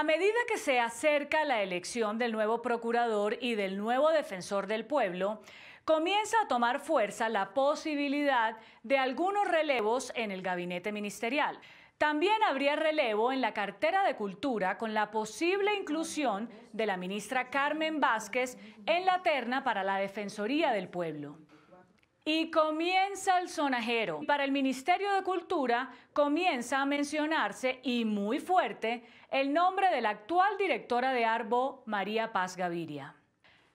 A medida que se acerca la elección del nuevo procurador y del nuevo defensor del pueblo, comienza a tomar fuerza la posibilidad de algunos relevos en el gabinete ministerial. También habría relevo en la cartera de cultura con la posible inclusión de la ministra Carmen Vázquez en la terna para la Defensoría del Pueblo y comienza el sonajero. Para el Ministerio de Cultura comienza a mencionarse y muy fuerte el nombre de la actual directora de Arbo, María Paz Gaviria.